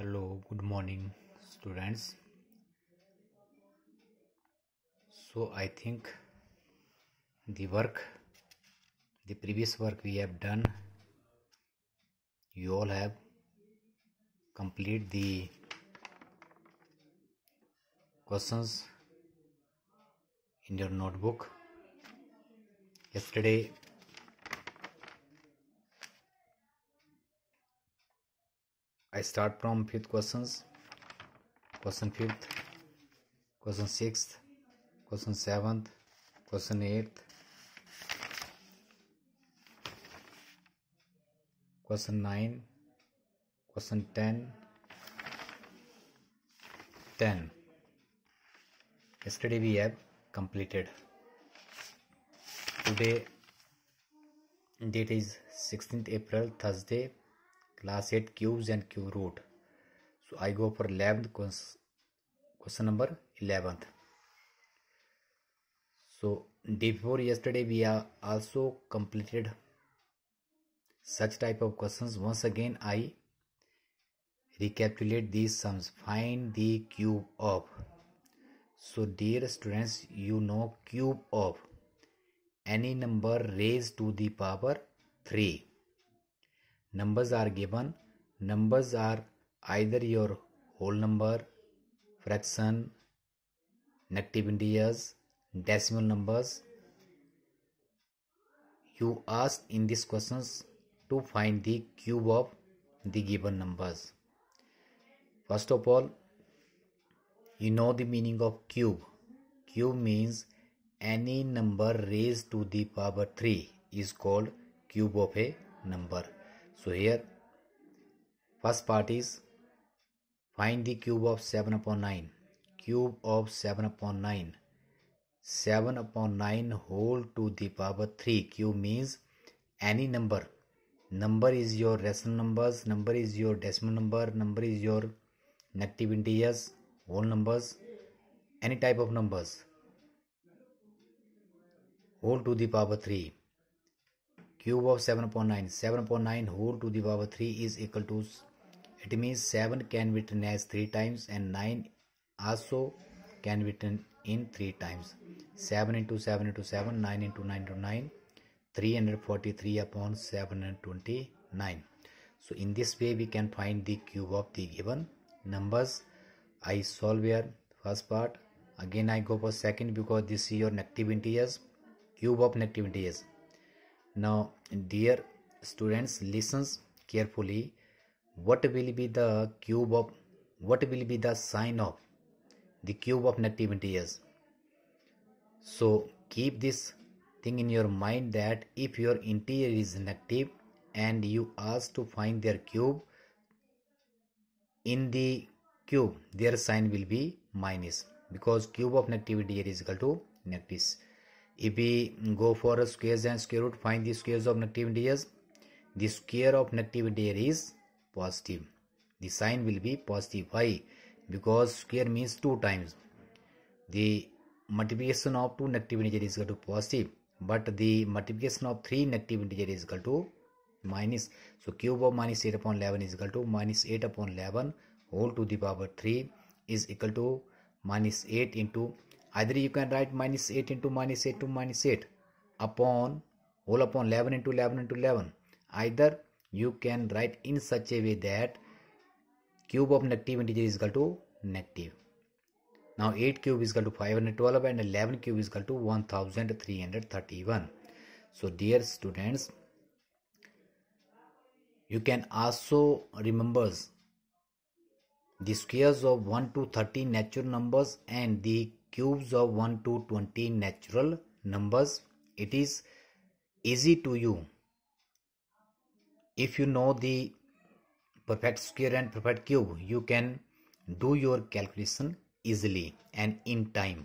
hello good morning students so i think the work the previous work we have done you all have complete the questions in your notebook yesterday I start from fifth questions. Question fifth, question sixth, question seventh, question eighth, question nine, question ten, ten. Yesterday we have completed. Today date is 16th April Thursday class eight cubes and cube root so I go for eleventh question number eleventh so D four yesterday we are also completed such type of question once again I recapitulate the sums find the cube of so dear students you know cube of any number raise to the power three numbers are given numbers are either your whole number fraction negative integers decimal numbers you asked in these questions to find the cube of the given numbers first of all you know the meaning of cube cube means any number raised to the power 3 is called cube of a number So here first part is find the cube of 7 upon 9. Cube of 7 upon 9. 7 upon 9 whole to the power 3. Cube means any number. Number is your rational numbers. Number is your decimal number. Number is your negative integers. Whole numbers. Any type of numbers. Whole to the power 3. cube of 7.9 7.9 whole to the power 3 is equal to it means 7 can be written as 3 times and 9 also can be written in 3 times 7 into 7 into 7 9 into 9 into 9 343 upon 729 so in this way we can find the cube of the given numbers i solve here first part again i go for second because this is your negative integers cube of negative integers now dear students listen carefully what will be the cube of what will be the sign of the cube of negative integers so keep this thing in your mind that if your integer is negative and you ask to find their cube in the cube their sign will be minus because cube of negative integer is equal to negative if we go for squares and square root find the squares of negative integers the square of negative integer is positive the sign will be positive why because square means two times the multiplication of two negative integer is equal to positive but the multiplication of three negative integer is equal to minus so cube of minus 8 upon 11 is equal to minus 8 upon 11 whole to the power 3 is equal to minus 8 into either you can write minus 8 into minus 8 to minus 8 upon whole upon 11 into 11 into 11 either you can write in such a way that cube of negative integer is equal to negative now 8 cube is equal to 512 and 11 cube is equal to 1331 so dear students you can also remember the squares of 1 to 30 natural numbers and the cubes of 1 to 20 natural numbers it is easy to you if you know the perfect square and perfect cube you can do your calculation easily and in time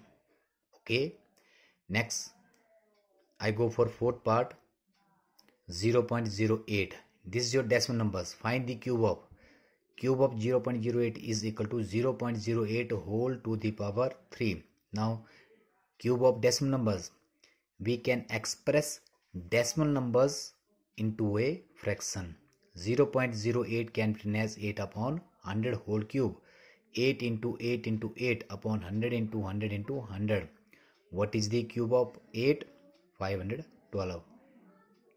okay next i go for fourth part 0 0.08 this is your decimal numbers find the cube of cube of 0 0.08 is equal to 0 0.08 whole to the power 3 now cube of decimal numbers. We can express decimal numbers into a fraction. 0.08 can be written as 8 upon 100 whole cube. 8 into 8 into 8 upon 100 into 100 into 100. What is the cube of 8? 512.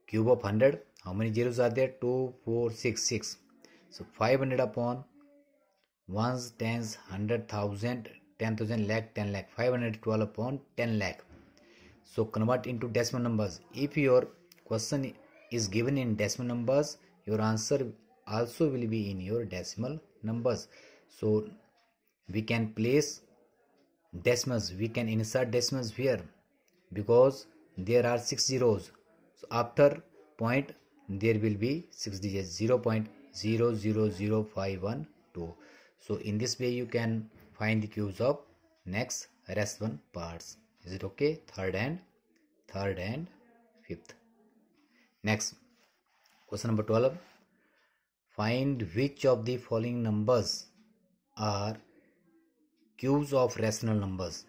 Cube of 100, how many zeros are there? 2, 4, 6, 6. So 500 upon 1s, 10s, hundred, thousand. 10,000 lakh 10 lakh 512 upon 10 lakh so convert into decimal numbers if your question is given in decimal numbers your answer also will be in your decimal numbers so we can place decimals we can insert decimals here because there are six zeros so after point there will be six digits 0.000512 so in this way you can find the cubes of next rest one parts. Is it okay? Third and third and fifth. Next question number 12. Find which of the following numbers are cubes of rational numbers.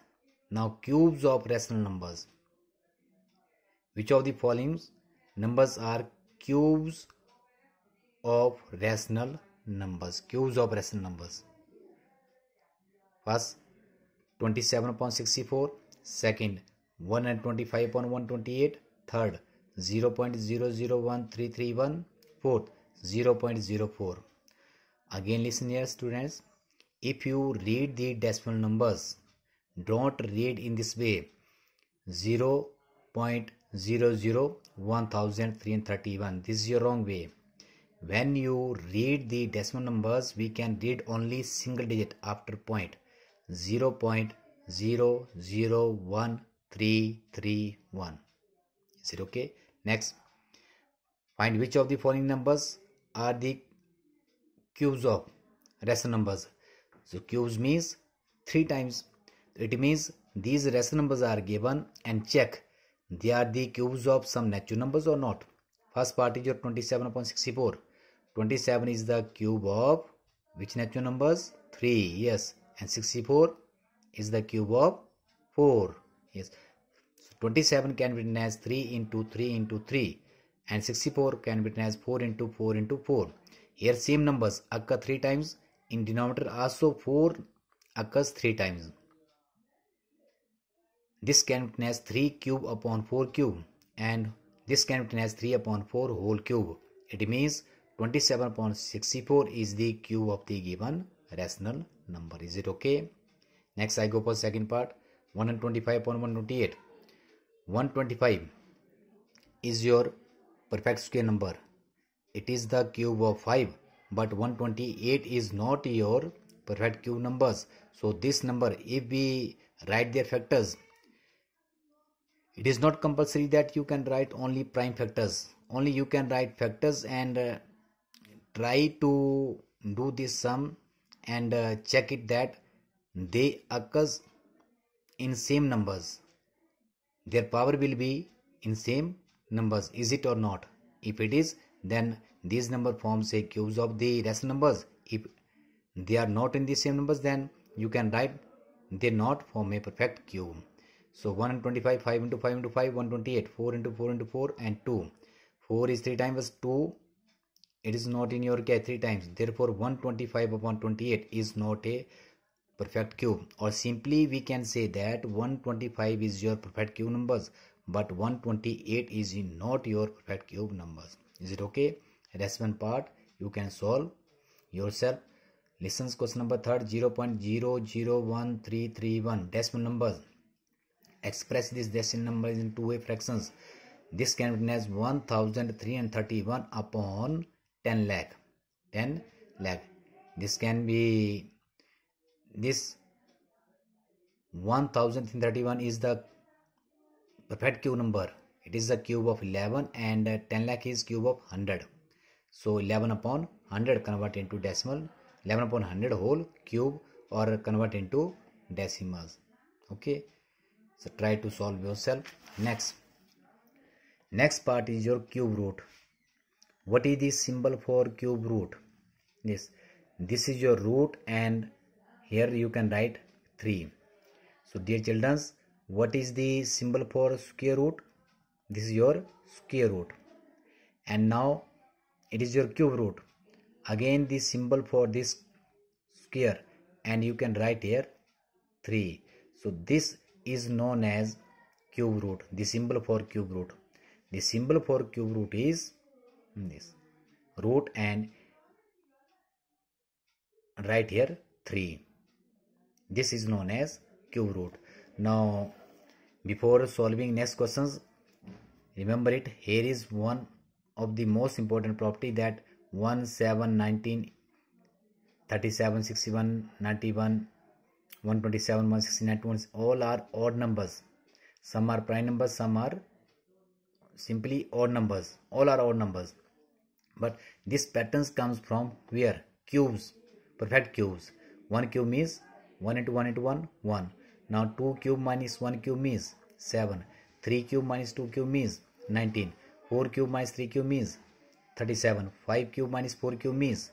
Now cubes of rational numbers. Which of the following numbers are cubes of rational numbers? Cubes of rational numbers. First, 27 upon Second, 125 upon 128. Third, 0 0.001331. Fourth, 0 0.04. Again, listen here, students. If you read the decimal numbers, don't read in this way 0 0.001331. This is your wrong way. When you read the decimal numbers, we can read only single digit after point. 0.001331. Is it okay? Next, find which of the following numbers are the cubes of rational numbers. So cubes means 3 times. It means these rational numbers are given and check they are the cubes of some natural numbers or not. First part is your 27 upon 64. 27 is the cube of which natural numbers? 3. Yes and 64 is the cube of 4 yes so 27 can be written as 3 into 3 into 3 and 64 can be written as 4 into 4 into 4 here same numbers occur 3 times in denominator also 4 occurs 3 times this can be written as 3 cube upon 4 cube and this can be written as 3 upon 4 whole cube it means 27 upon 64 is the cube of the given rational number is it okay next i go for second part 125 upon 128 125 is your perfect square number it is the cube of 5 but 128 is not your perfect cube numbers so this number if we write their factors it is not compulsory that you can write only prime factors only you can write factors and uh, try to do this sum and uh, check it that they occurs in same numbers their power will be in same numbers is it or not if it is then these number forms a cubes of the rational numbers if they are not in the same numbers then you can write they not form a perfect cube so 125 5 into 5 into 5 128 4 into 4 into 4 and 2 4 is 3 times 2 it is not in your k three times. Therefore, 125 upon 28 is not a perfect cube. Or simply we can say that 125 is your perfect cube numbers. But 128 is not your perfect cube numbers. Is it okay? That's one part you can solve yourself. Listens question number third 0.001331 decimal numbers. Express this decimal numbers in two way fractions. This can be as 1331 upon 10 lakh 10 lakh this can be this 1031 is the perfect cube number it is the cube of 11 and uh, 10 lakh is cube of 100 so 11 upon 100 convert into decimal 11 upon 100 whole cube or convert into decimals okay so try to solve yourself next next part is your cube root what is the symbol for cube root yes this is your root and here you can write 3 so dear children what is the symbol for square root this is your square root and now it is your cube root again the symbol for this square and you can write here 3 so this is known as cube root the symbol for cube root the symbol for cube root is this root and right here 3 this is known as cube root now before solving next questions remember it here is one of the most important property that 1 7 19 37 61 91 127 169 all are odd numbers some are prime numbers some are simply odd numbers all are odd numbers but this patterns comes from where cubes perfect cubes one cube means 1 into 1 into 1 1 now 2 cube minus 1 cube means 7 3 cube minus 2 cube means 19 4 cube minus 3 cube means 37 5 cube minus 4 cube means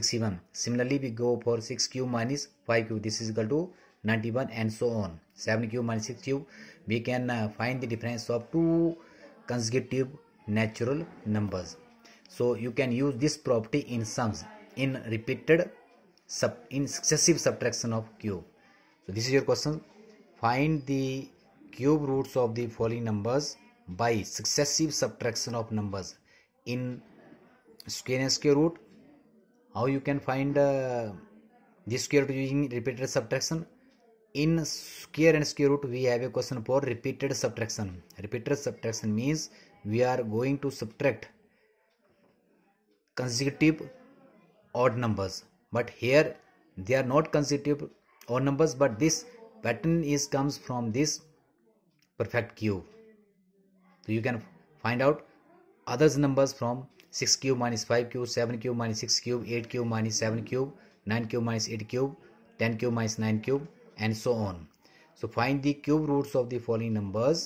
61 similarly we go for 6 cube minus 5 cube this is equal to 91 and so on 7 cube minus 6 cube we can uh, find the difference of two consecutive natural numbers so you can use this property in sums in repeated sub in successive subtraction of cube so this is your question find the cube roots of the following numbers by successive subtraction of numbers in square and square root how you can find uh, square root using repeated subtraction in square and square root we have a question for repeated subtraction repeated subtraction means we are going to subtract consecutive odd numbers but here they are not consecutive odd numbers but this pattern is comes from this perfect cube so you can find out others numbers from 6 cube minus 5 cube 7 cube minus 6 cube 8 cube minus 7 cube 9 cube minus 8 cube 10 cube minus 9 cube and so on so find the cube roots of the following numbers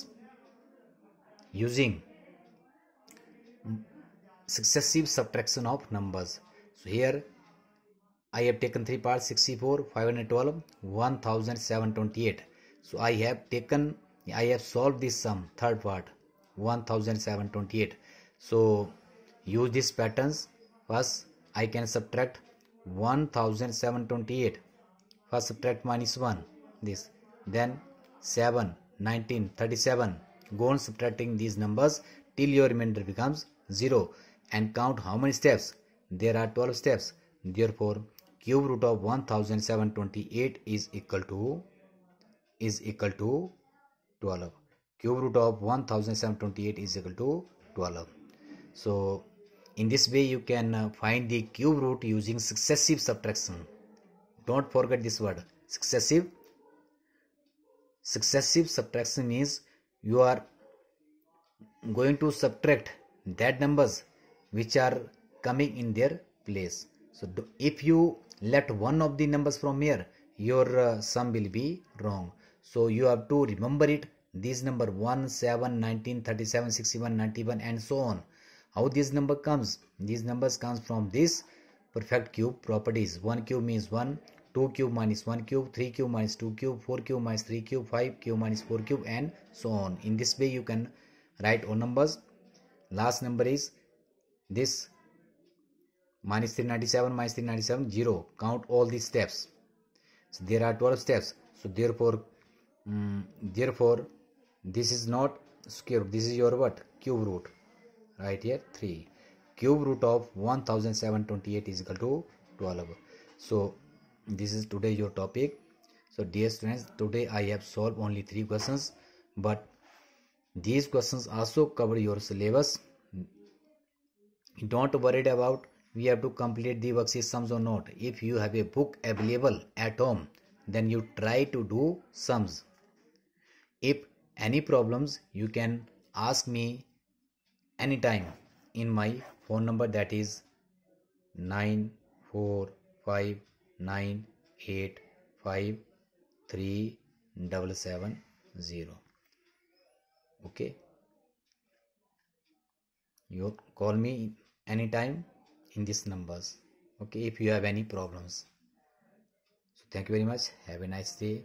using successive subtraction of numbers. So here I have taken 3 parts 64, 512, 1728. So I have taken, I have solved this sum, third part 1728. So use these patterns. First I can subtract 1728. First subtract minus 1 this. Then 7, 19, 37. Go on subtracting these numbers till your remainder becomes 0 and count how many steps. There are 12 steps. Therefore, cube root of 1728 is equal to is equal to 12. Cube root of 1728 is equal to 12. So, in this way you can uh, find the cube root using successive subtraction. Don't forget this word successive successive subtraction means you are going to subtract that numbers which are coming in their place so if you let one of the numbers from here your uh, sum will be wrong so you have to remember it these number 1 7 19 37 61 91 and so on how this number comes these numbers comes from this perfect cube properties 1 cube means 1 2 cube minus 1 cube 3 cube minus 2 cube 4 cube minus 3 cube 5 cube minus 4 cube and so on in this way you can write all numbers last number is this minus 397 minus 397 0 count all these steps so there are 12 steps so therefore um, therefore this is not square root this is your what cube root right here 3 cube root of 1728 is equal to 12 so this is today your topic so dear students today i have solved only three questions but these questions also cover your syllabus don't worried about we have to complete the work sums or not if you have a book available at home then you try to do sums if any problems you can ask me anytime in my phone number that is 9459853770 okay you call me anytime in these numbers okay if you have any problems so thank you very much have a nice day